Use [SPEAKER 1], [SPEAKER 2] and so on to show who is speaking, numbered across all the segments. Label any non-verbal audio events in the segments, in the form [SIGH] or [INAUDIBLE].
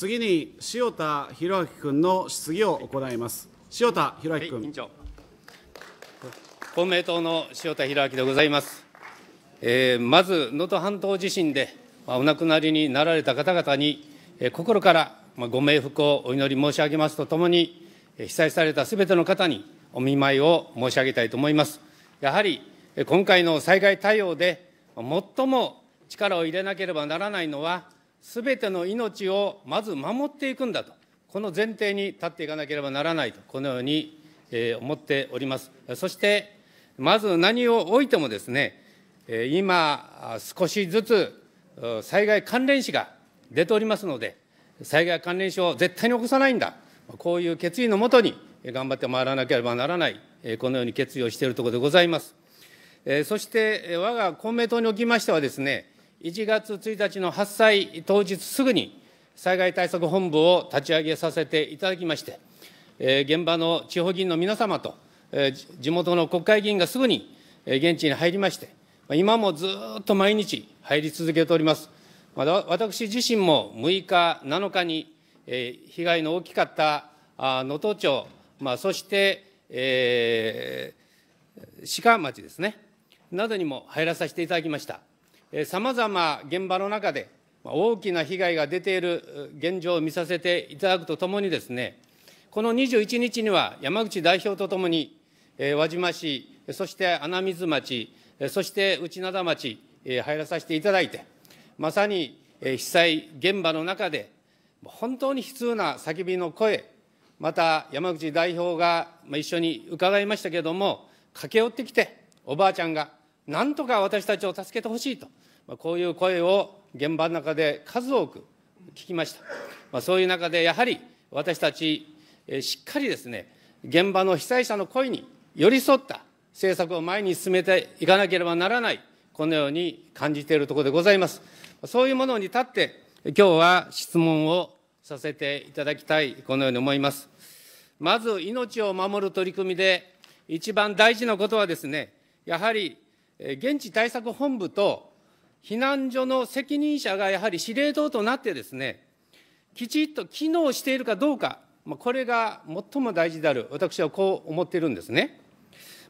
[SPEAKER 1] 次に塩田博明君の質疑を行います。塩田博明君、はい、公明党の塩田博明でございます。えー、まず能登半島地震で、まお亡くなりになられた方々に、え心から、まご冥福をお祈り申し上げますとともに、被災されたすべての方にお見舞いを申し上げたいと思います。やはり今回の災害対応で最も力を入れなければならないのはすべての命をまず守っていくんだと、この前提に立っていかなければならないと、このように思っております。そして、まず何をおいてもですね、今、少しずつ災害関連死が出ておりますので、災害関連死を絶対に起こさないんだ、こういう決意のもとに頑張って回らなければならない、このように決意をしているところでございます。そして、我が公明党におきましてはですね、1月1日の発災当日すぐに、災害対策本部を立ち上げさせていただきまして、え現場の地方議員の皆様と、え地元の国会議員がすぐに、え現地に入りまして、今もずっと毎日入り続けております。私自身も6日、7日に、え被害の大きかった能登町、まあ、そして、えー、鹿町ですね、などにも入らさせていただきました。さまざま現場の中で大きな被害が出ている現状を見させていただくとともにですね、この21日には山口代表とともに、輪島市、そして穴水町、そして内灘町、入らさせていただいて、まさに被災現場の中で、本当に悲痛な叫びの声、また山口代表が一緒に伺いましたけれども、駆け寄ってきて、おばあちゃんが、なんとか私たちを助けてほしいと、まあ、こういう声を現場の中で数多く聞きました。まあ、そういう中で、やはり私たち、えー、しっかりですね、現場の被災者の声に寄り添った政策を前に進めていかなければならない、このように感じているところでございます。そういうものに立って、今日は質問をさせていただきたい、このように思います。まず、命を守る取り組みで、一番大事なことはですね、やはり現地対策本部と避難所の責任者がやはり司令塔となってですね、きちっと機能しているかどうか、これが最も大事である、私はこう思っているんですね。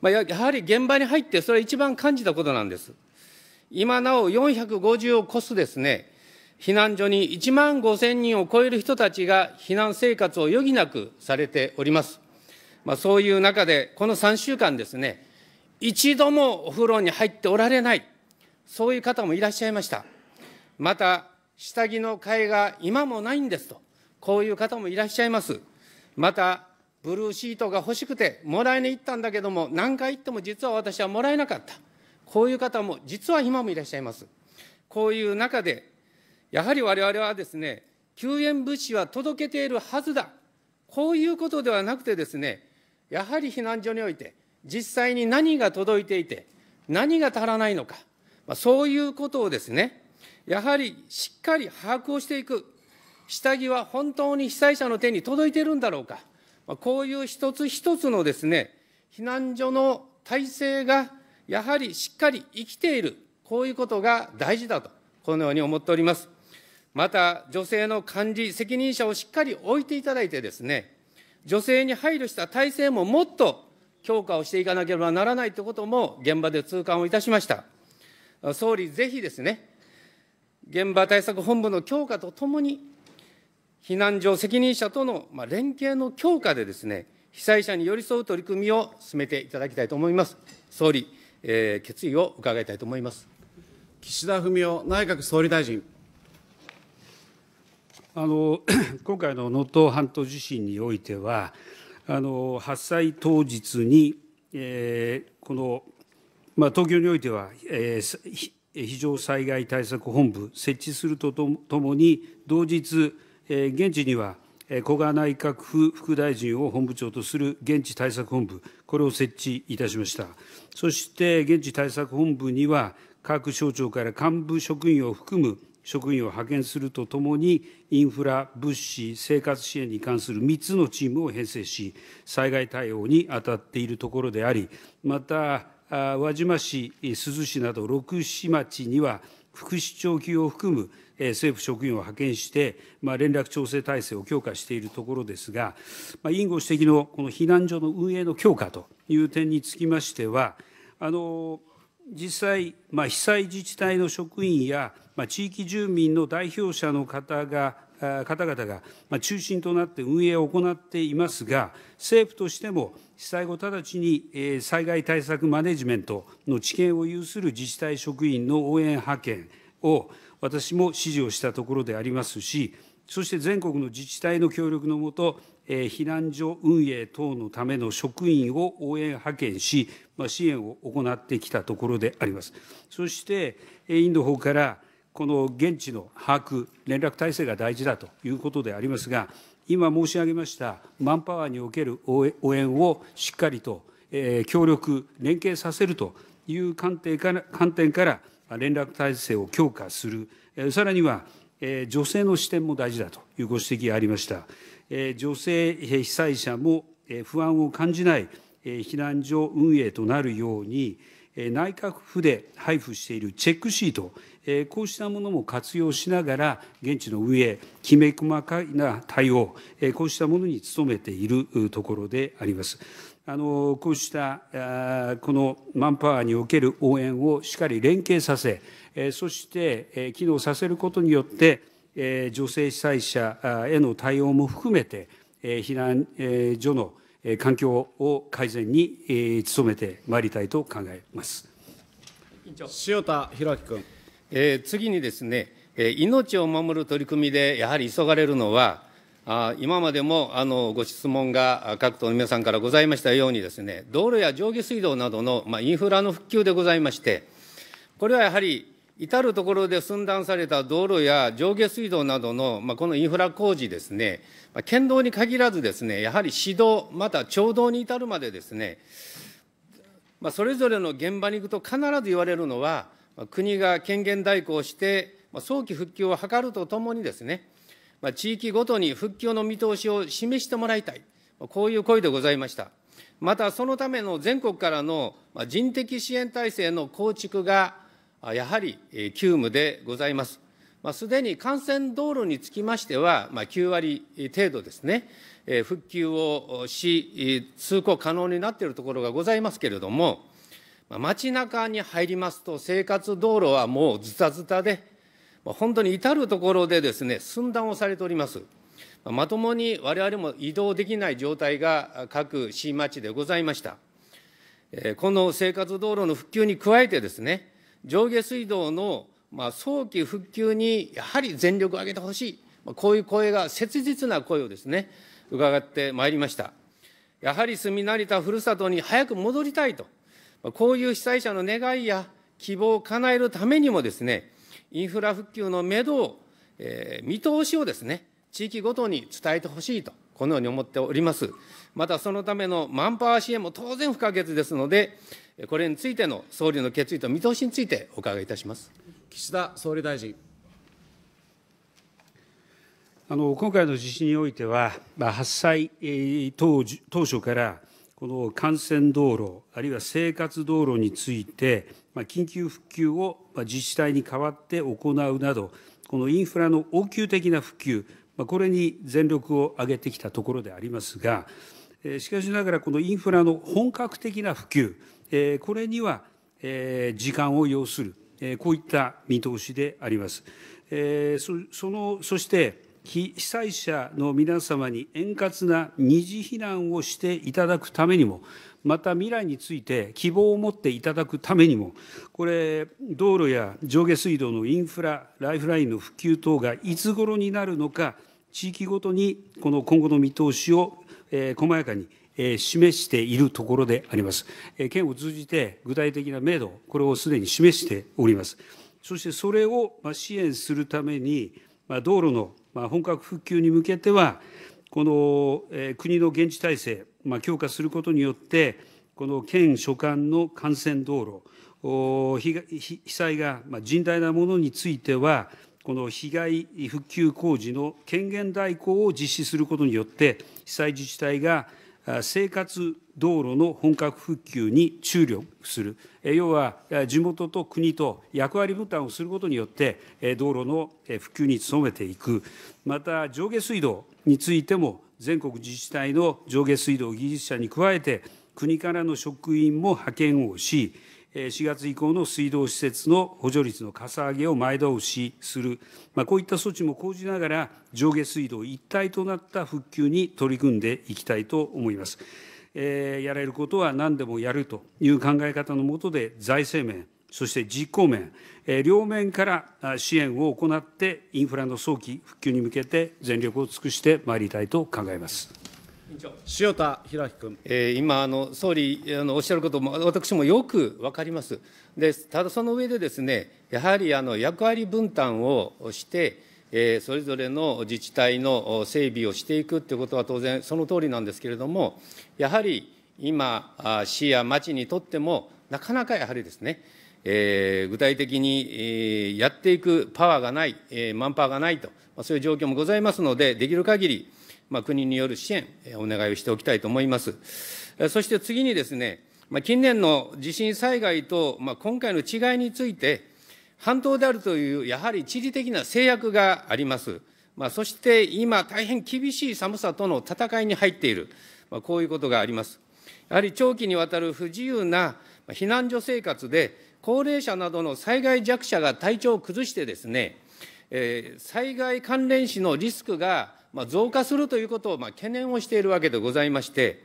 [SPEAKER 1] まあ、やはり現場に入って、それは一番感じたことなんです。今なお450を超すですね、避難所に1万5000人を超える人たちが避難生活を余儀なくされております。まあ、そういう中で、この3週間ですね、一度もお風呂に入っておられない、そういう方もいらっしゃいました。また、下着の替えが今もないんですと、こういう方もいらっしゃいます。また、ブルーシートが欲しくて、もらいに行ったんだけども、何回行っても実は私はもらえなかった。こういう方も実は今もいらっしゃいます。こういう中で、やはり我々はですね、救援物資は届けているはずだ。こういうことではなくてですね、やはり避難所において、実際に何が届いていて、何が足らないのか、まあ、そういうことをですね、やはりしっかり把握をしていく、下着は本当に被災者の手に届いているんだろうか、まあ、こういう一つ一つのですね、避難所の体制がやはりしっかり生きている、こういうことが大事だと、このように思っております。また、女性の管理、責任者をしっかり置いていただいてですね、女性に配慮した体制ももっと強化をしていかなければならないということも現場で痛感をいたしました。総理、ぜひですね、現場対策本部の強化とともに、避難所責任者との連携の強化でですね、被災者に寄り添う取り組みを進めていただきたいと思います。総理、えー、決意を
[SPEAKER 2] 伺いたいと思います。岸田文雄内閣総理大臣。あの [CLEARS THROAT] 今回の能登半島地震においては、発災当日に、この東京においては、非常災害対策本部設置するとともに、同日、現地には古賀内閣府副大臣を本部長とする現地対策本部、これを設置いたしました。そして現地対策本部には、各省庁から幹部職員を含む職員を派遣するとともに、インフラ、物資、生活支援に関する3つのチームを編成し、災害対応に当たっているところであり、また、輪島市、珠洲市など6市町には、副市長級を含む政府職員を派遣して、ま連絡調整体制を強化しているところですが、ま委員ご指摘のこの避難所の運営の強化という点につきましては、あの実際、ま被災自治体の職員や地域住民の代表者の方々が中心となって運営を行っていますが、政府としても被災後直ちに災害対策マネジメントの知見を有する自治体職員の応援派遣を私も指示をしたところでありますし、そして全国の自治体の協力のもと、避難所運営等のための職員を応援派遣し、支援を行ってきたところであります。そして、インド方からこの現地の把握、連絡体制が大事だということでありますが、今申し上げましたマンパワーにおける応援をしっかりと、え協力、連携させるという観点から、観点から連絡体制を強化する、えさらには、え女性の視点も大事だというご指摘がありました。え女性被災者も、え不安を感じない、え避難所運営となるように、内閣府で配布しているチェックシート、こうしたものも活用しながら、現地の運営、きめ細かな対応、こうしたものに努めているところであります。あのこうしたこのマンパワーにおける応援をしっかり連携させ、そして機能させることによって、女性被災者への対応も含めて、避難所の環境を改善に努めてまいりたいと考えます。
[SPEAKER 1] 塩田博明君。えー、次にですね、えー、命を守る取り組みでやはり急がれるのは、あ今までもあのご質問が各党の皆さんからございましたようにですね、道路や上下水道などの、まあ、インフラの復旧でございまして、これはやはり至る所で寸断された道路や上下水道などの、まあ、このインフラ工事ですね、まあ、県道に限らずですね、やはり市道、また町道に至るまでですね、まあ、それぞれの現場に行くと必ず言われるのは、国が権限代行して、早期復旧を図るとともにですね、地域ごとに復旧の見通しを示してもらいたい、こういう声でございました。また、そのための全国からの人的支援体制の構築が、やはり急務でございます。すでに幹線道路につきましては、9割程度ですね、復旧をし、通行可能になっているところがございますけれども、まあ、街中に入りますと生活道路はもうズタズタで、まあ、本当に至る所でですね寸断をされております。まあ、まともに我々も移動できない状態が各市町でございました。えー、この生活道路の復旧に加えてですね、上下水道のまあ早期復旧にやはり全力を挙げてほしい、まあ、こういう声が、切実な声をですね、伺ってまいりました。やはり住み慣れたふるさとに早く戻りたいと、こういう被災者の願いや希望を叶えるためにもですね、インフラ復旧の目どを、えー、見通しをですね、地域ごとに伝えてほしいと、このように思っております。またそのためのマンパワー支援も当然不可欠ですので、これについての総理の決意と見通しについてお伺いいたします岸田総理大臣。
[SPEAKER 2] あの今回の地震においては、まあ、発災、えー、当当初から、この幹線道路、あるいは生活道路について、緊急復旧を自治体に代わって行うなど、このインフラの応急的な復旧、これに全力を挙げてきたところでありますが、しかしながら、このインフラの本格的な普及、これには時間を要する、こういった見通しであります。そのそして、被災者の皆様に円滑な二次避難をしていただくためにも、また未来について希望を持っていただくためにも、これ、道路や上下水道のインフラ、ライフラインの復旧等がいつ頃になるのか、地域ごとにこの今後の見通しを、えー、細やかに、えー、示しているところであります。えー、県を通じて具体的な明度、これをすでに示しております。そしてそれを支援するために、道路の本格復旧に向けては、この国の現地体制、強化することによって、この県所管の幹線道路、被災が甚大なものについては、この被害復旧工事の権限代行を実施することによって、被災自治体が生活道路の本格復旧に注力する、要は地元と国と役割分担をすることによって、道路の復旧に努めていく、また上下水道についても、全国自治体の上下水道技術者に加えて、国からの職員も派遣をし、4月以降の水道施設の補助率のかさ上げを前倒しする、まこういった措置も講じながら、上下水道一体となった復旧に取り組んでいきたいと思います。えやれることは何でもやるという考え方の下で、財政面、そして実行面、え両面から支援を行って、インフラの早期復旧に向けて全力を尽くしてまいりたいと考えます。塩田博
[SPEAKER 1] 君、えー、今あの、総理あのおっしゃることも、私もよく分かります、でただその上でです、ね、やはりあの役割分担をして、えー、それぞれの自治体の整備をしていくということは当然、その通りなんですけれども、やはり今、市や町にとっても、なかなかやはりですね、えー、具体的に、えー、やっていくパワーがない、えー、マンパワーがないと、まあ、そういう状況もございますので、できる限り、まあ、国による支援、お願いをしておきたいと思います。そして次にですね、まあ、近年の地震災害と、まあ、今回の違いについて、半島であるという、やはり地理的な制約があります。まあ、そして今、大変厳しい寒さとの戦いに入っている、まあ、こういうことがあります。やはり長期にわたる不自由な避難所生活で、高齢者などの災害弱者が体調を崩してですね、えー、災害関連死のリスクがまあ、増加するということをまあ懸念をしているわけでございまして、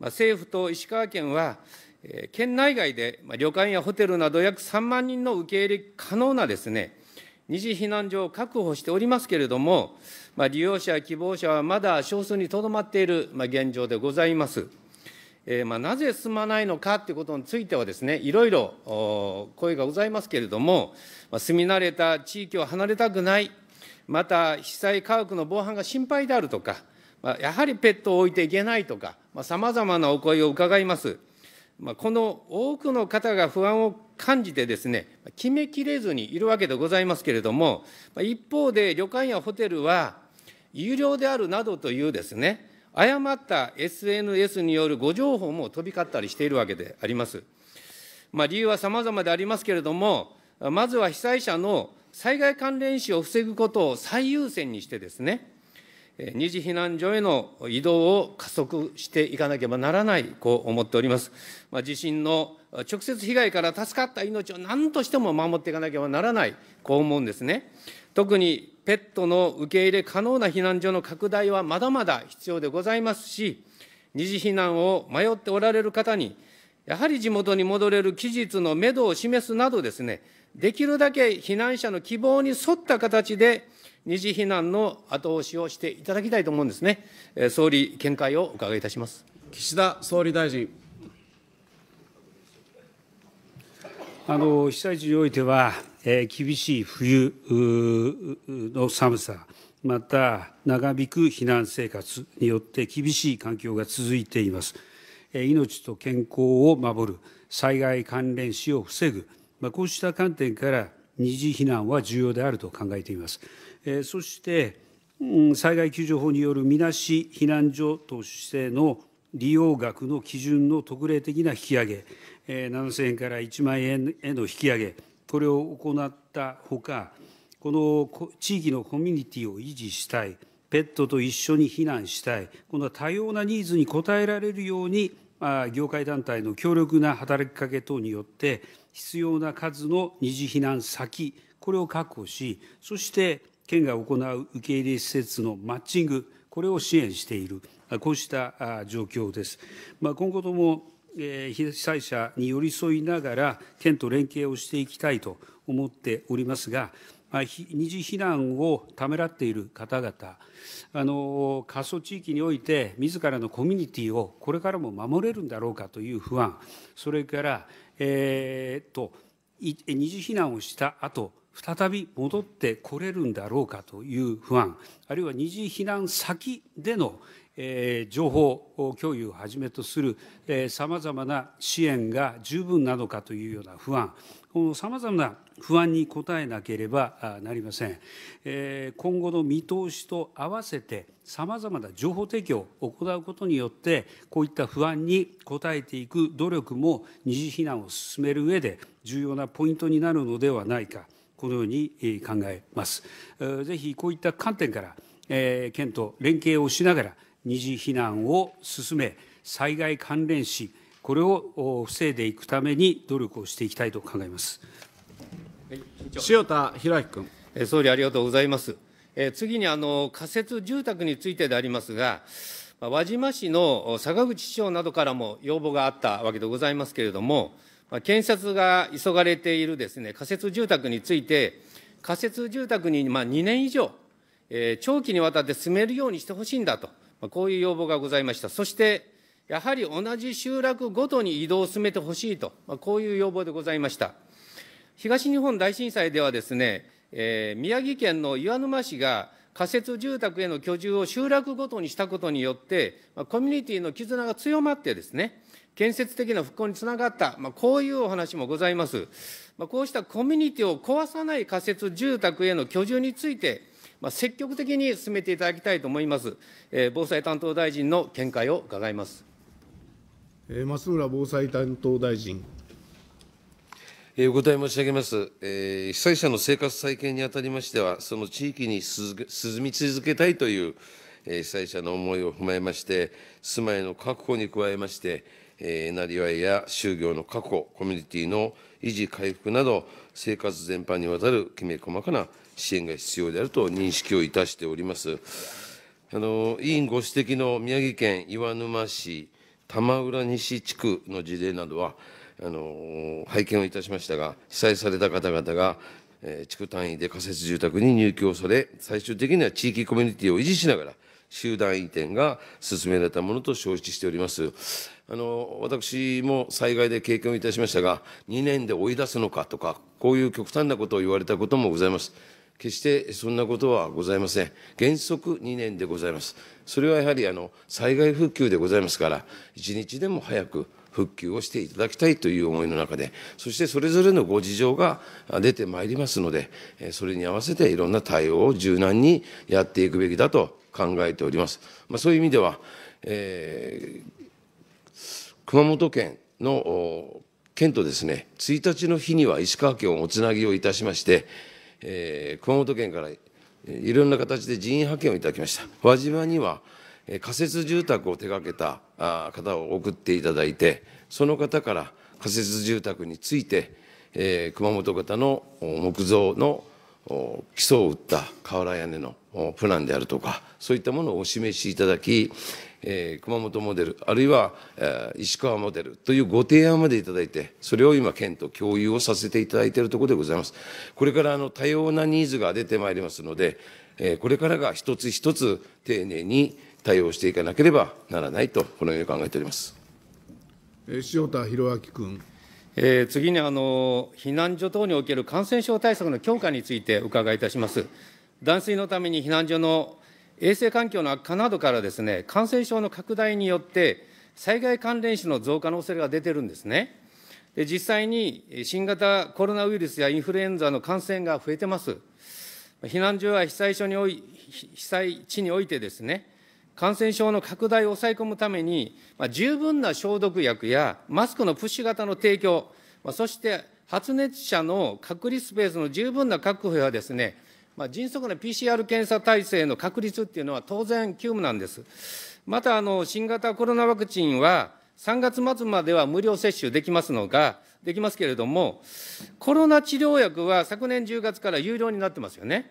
[SPEAKER 1] まあ、政府と石川県は、えー、県内外で、ま旅館やホテルなど約3万人の受け入れ可能なですね、二次避難所を確保しておりますけれども、まあ、利用者、希望者はまだ少数にとどまっている、まあ、現状でございます。えーまあ、なぜ進まないのかということについてはですね、いろいろ声がございますけれども、まあ、住み慣れた地域を離れたくないまた被災家屋の防犯が心配であるとか、まあ、やはりペットを置いていけないとか、さまざ、あ、まなお声を伺います。まあ、この多くの方が不安を感じてですね、決めきれずにいるわけでございますけれども、一方で旅館やホテルは、有料であるなどというですね、誤った SNS による誤情報も飛び交ったりしているわけであります。まあ、理由はざまでありますけれども、まずは被災者の災害関連死を防ぐことを最優先にしてですね、二次避難所への移動を加速していかなければならない、こう思っております。まあ、地震の直接被害から助かった命を何としても守っていかなければならない、こう思うんですね。特にペットの受け入れ可能な避難所の拡大はまだまだ必要でございますし、二次避難を迷っておられる方に、やはり地元に戻れる期日のめどを示すなどですね、できるだけ避難者の希望に沿った形で、二次避難の後押しをしていただきたいと思うんですね。総理、見解をお伺いいたします。岸
[SPEAKER 2] 田総理大臣。あの被災地においては、えー、厳しい冬の寒さ、また長引く避難生活によって厳しい環境が続いています。えー、命と健康を守る、災害関連死を防ぐ、こうした観点から、二次避難は重要であると考えています。そして、災害救助法によるみなし避難所としての利用額の基準の特例的な引き上げ、7000円から1万円への引き上げ、これを行ったほか、この地域のコミュニティを維持したい、ペットと一緒に避難したい、この多様なニーズに応えられるように、業界団体の強力な働きかけ等によって、必要な数の二次避難先、これを確保し、そして県が行う受け入れ施設のマッチング、これを支援している、こうした状況です。まあ、今後とも被災者に寄り添いながら、県と連携をしていきたいと思っておりますが、まあ、二次避難をためらっている方々、あの過疎地域において、自らのコミュニティをこれからも守れるんだろうかという不安、それからえー、と、二次避難をした後、再び戻ってこれるんだろうかという不安、あるいは二次避難先での、情報共有をはじめとするさまざまな支援が十分なのかというような不安、このさまざまな不安に応えなければなりません。今後の見通しと合わせて、さまざまな情報提供を行うことによって、こういった不安に応えていく努力も、二次避難を進める上で、重要なポイントになるのではないか、このように考えます。ぜひこういった観点から、県と連携をしながら、二次避難を進め、災害関連死、これを防いでいくために努力をしていきたいと考えます。塩田博君。総理ありがとうございます。え次にあ
[SPEAKER 1] の仮設住宅についてでありますが、輪島市の坂口市長などからも要望があったわけでございますけれども、建設が急がれているですね仮設住宅について、仮設住宅にま2年以上、え長期にわたって住めるようにしてほしいんだと。まこういう要望がございました。そして、やはり同じ集落ごとに移動を進めてほしいと、まこういう要望でございました。東日本大震災ではですね、えー、宮城県の岩沼市が仮設住宅への居住を集落ごとにしたことによって、まコミュニティの絆が強まってですね、建設的な復興につながった、まあ、こういうお話もございます。まあ、こうしたコミュニティを壊さない仮設住宅への居住について、まあ、積極的に進めていただきたいと思います。えー、防災担当大臣の見解を伺います。
[SPEAKER 3] え松浦防災担当大臣。
[SPEAKER 4] お答え申し上げます。え被災者の生活再建にあたりましては、その地域に進み続けたいというえ被災者の思いを踏まえまして、住まいの確保に加えまして、なりわいや就業の確保、コミュニティの維持、回復など、生活全般にわたるきめ細かな支援が必要であると認識をいたしております。あの委員ご指摘の宮城県岩沼市玉浦西地区の事例などは、あの拝見をいたしましたが、被災された方々が、えー、地区単位で仮設住宅に入居され、最終的には地域コミュニティを維持しながら、集団移転が進められたものと承知しております。あの私も災害で経験をいたしましたが、2年で追い出すのかとか、こういう極端なことを言われたこともございます。決してそんなことはございません。原則2年でございます。それはやはりあの災害復旧でございますから、一日でも早く復旧をしていただきたいという思いの中で、そしてそれぞれのご事情が出てまいりますので、それに合わせていろんな対応を柔軟にやっていくべきだと考えております。まあ、そういう意味では、えー、熊本県の県とですね、1日の日には石川県をおつなぎをいたしまして、えー、熊本県からいろんな形で人員派遣をいただきました。輪島には仮設住宅を手掛けた方を送っていただいて、その方から仮設住宅について、えー、熊本方の木造の基礎を打った瓦屋根のプランであるとか、そういったものをお示しいただき、えー、熊本モデルあるいは、えー、石川モデルというご提案までいただいてそれを今県と共有をさせていただいているところでございますこれからあの多様なニーズが出てまいりますので、えー、これからが一つ一つ丁寧に対応していかなければならないとこのように考えております
[SPEAKER 1] 塩田博明君えー、次にあの避難所等における感染症対策の強化についてお伺いいたします。断水のために避難所の衛生環境の悪化などからですね、感染症の拡大によって、災害関連死の増加の恐れが出てるんですね。で実際に新型コロナウイルスやインフルエンザの感染が増えてます。避難所や被災所におい被災地においてですね、感染症の拡大を抑え込むために、まあ、十分な消毒薬やマスクのプッシュ型の提供、まあ、そして発熱者の隔離スペースの十分な確保やですね、まあ、迅速な PCR 検査体制の確立っていうのは当然急務なんです。またあの、新型コロナワクチンは、3月末までは無料接種できますのが、できますけれども、コロナ治療薬は昨年10月から有料になってますよね。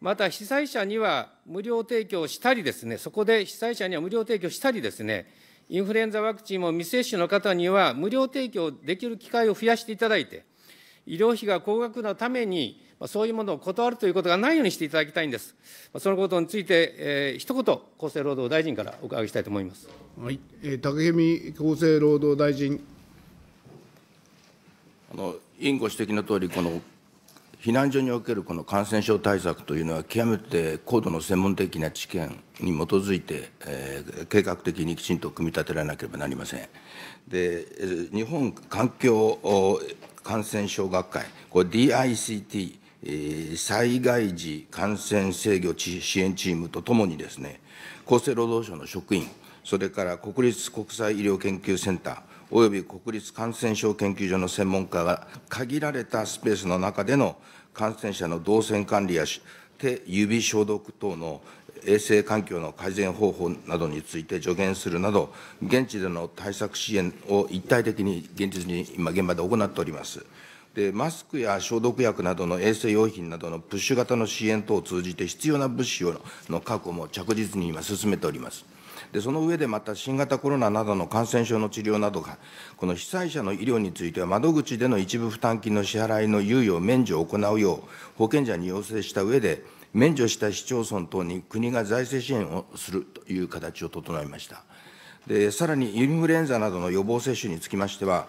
[SPEAKER 1] また被災者には無料提供したりですね、そこで被災者には無料提供したりですね、インフルエンザワクチンも未接種の方には無料提供できる機会を増やしていただいて、医療費が高額なために、まそういうものを断るということがないようにしていただきたいんです。まそのことについて、えー、一言、厚生労働大臣からお伺いしたいと思います。
[SPEAKER 3] はい、え竹見厚生労働大臣。
[SPEAKER 1] あの委員ご指摘の通り、
[SPEAKER 3] この避難所におけるこの感染症対策というのは、極めて高度の専門的な知見に基づいて、えー、計画的にきちんと組み立てられなければなりません。で日本環境感染症学会、これ DICT、災害時感染制御支援チームとともにですね、厚生労働省の職員、それから国立国際医療研究センター、および国立感染症研究所の専門家が、限られたスペースの中での感染者の動線管理や手指消毒等の衛生環境の改善方法などについて助言するなど、現地での対策支援を一体的に現実に今、現場で行っております。でマスクや消毒薬などの衛生用品などのプッシュ型の支援等を通じて必要な物資をの確保も着実に今進めております。でその上でまた新型コロナなどの感染症の治療などが、この被災者の医療については、窓口での一部負担金の支払いの猶予、免除を行うよう、保険者に要請した上で、免除した市町村等に国が財政支援をするという形を整えました。でさらにインフルエンザなどの予防接種につきましては、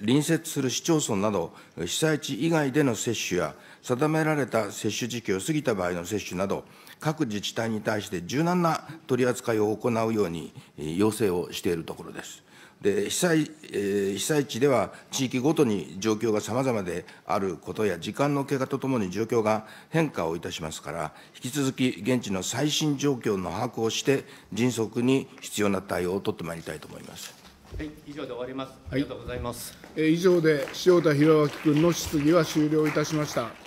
[SPEAKER 3] 隣接する市町村など、被災地以外での接種や、定められた接種時期を過ぎた場合の接種など、各自治体に対して柔軟な取り扱いを行うように要請をしているところです。で被災被災地では地域ごとに状況がさまざまであることや、時間の経過とともに状況が変化をいたしますから、引き続き現地の最新状況の把握をして、迅速に必要な対応を取ってまいりたいと思いま
[SPEAKER 1] す。はい、以上で終わります。ありがとうございます。えー以上で塩田博明君の質
[SPEAKER 3] 疑は終了いたしました。